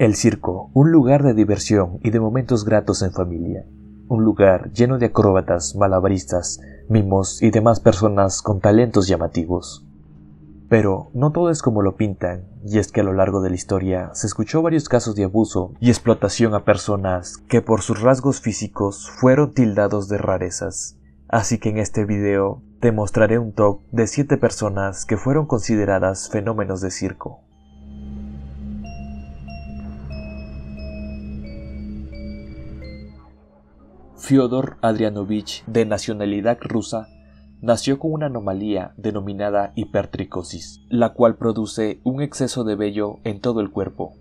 El circo, un lugar de diversión y de momentos gratos en familia, un lugar lleno de acróbatas, malabaristas, mimos y demás personas con talentos llamativos. Pero no todo es como lo pintan, y es que a lo largo de la historia se escuchó varios casos de abuso y explotación a personas que por sus rasgos físicos fueron tildados de rarezas. Así que en este video te mostraré un top de 7 personas que fueron consideradas fenómenos de circo. Fyodor Adrianovich, de nacionalidad rusa, nació con una anomalía denominada hipertricosis, la cual produce un exceso de vello en todo el cuerpo.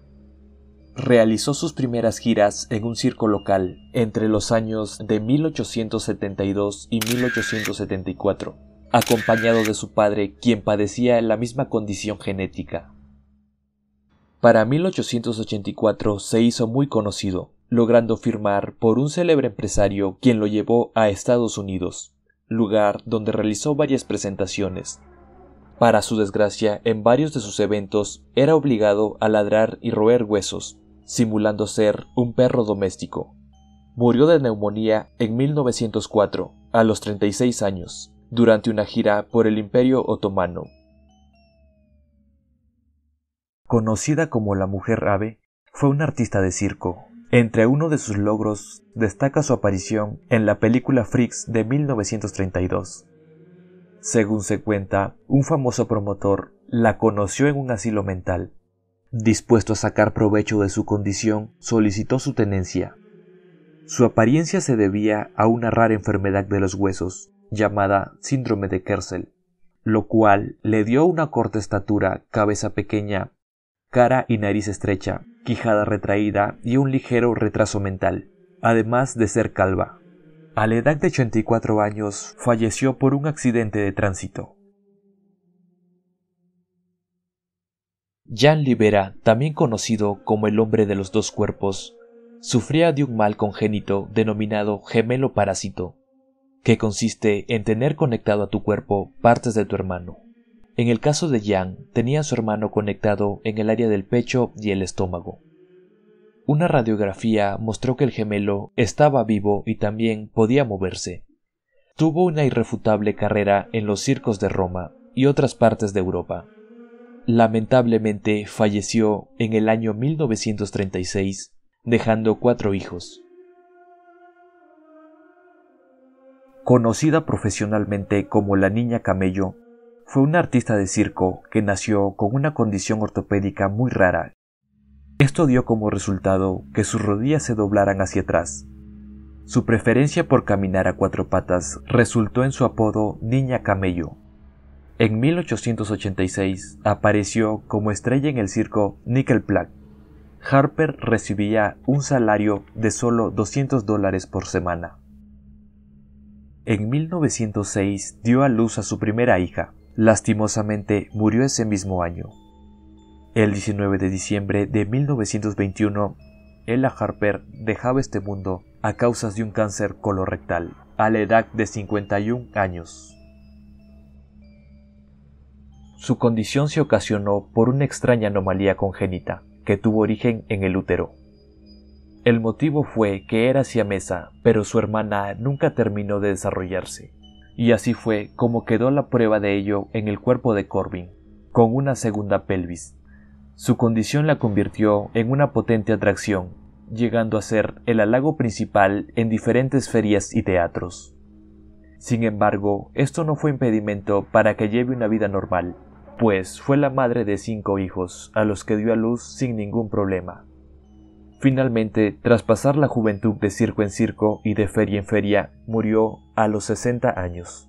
Realizó sus primeras giras en un circo local entre los años de 1872 y 1874, acompañado de su padre, quien padecía la misma condición genética. Para 1884 se hizo muy conocido, logrando firmar por un célebre empresario quien lo llevó a Estados Unidos, lugar donde realizó varias presentaciones. Para su desgracia, en varios de sus eventos era obligado a ladrar y roer huesos, simulando ser un perro doméstico. Murió de neumonía en 1904, a los 36 años, durante una gira por el Imperio Otomano. Conocida como la Mujer Ave, fue una artista de circo, entre uno de sus logros destaca su aparición en la película Freaks de 1932. Según se cuenta, un famoso promotor la conoció en un asilo mental. Dispuesto a sacar provecho de su condición, solicitó su tenencia. Su apariencia se debía a una rara enfermedad de los huesos, llamada síndrome de Kersel, lo cual le dio una corta estatura, cabeza pequeña, cara y nariz estrecha, quijada retraída y un ligero retraso mental, además de ser calva. A la edad de 84 años falleció por un accidente de tránsito. Jan Libera, también conocido como el hombre de los dos cuerpos, sufría de un mal congénito denominado gemelo parásito, que consiste en tener conectado a tu cuerpo partes de tu hermano. En el caso de Jan, tenía a su hermano conectado en el área del pecho y el estómago. Una radiografía mostró que el gemelo estaba vivo y también podía moverse. Tuvo una irrefutable carrera en los circos de Roma y otras partes de Europa. Lamentablemente falleció en el año 1936, dejando cuatro hijos. Conocida profesionalmente como la Niña Camello, fue un artista de circo que nació con una condición ortopédica muy rara. Esto dio como resultado que sus rodillas se doblaran hacia atrás. Su preferencia por caminar a cuatro patas resultó en su apodo Niña Camello. En 1886 apareció como estrella en el circo Nickel Plaque. Harper recibía un salario de solo 200 dólares por semana. En 1906 dio a luz a su primera hija, Lastimosamente murió ese mismo año. El 19 de diciembre de 1921, Ella Harper dejaba este mundo a causa de un cáncer colorectal, a la edad de 51 años. Su condición se ocasionó por una extraña anomalía congénita, que tuvo origen en el útero. El motivo fue que era siamesa, pero su hermana nunca terminó de desarrollarse. Y así fue como quedó la prueba de ello en el cuerpo de Corbin, con una segunda pelvis. Su condición la convirtió en una potente atracción, llegando a ser el halago principal en diferentes ferias y teatros. Sin embargo, esto no fue impedimento para que lleve una vida normal, pues fue la madre de cinco hijos, a los que dio a luz sin ningún problema. Finalmente, tras pasar la juventud de circo en circo y de feria en feria, murió a los 60 años.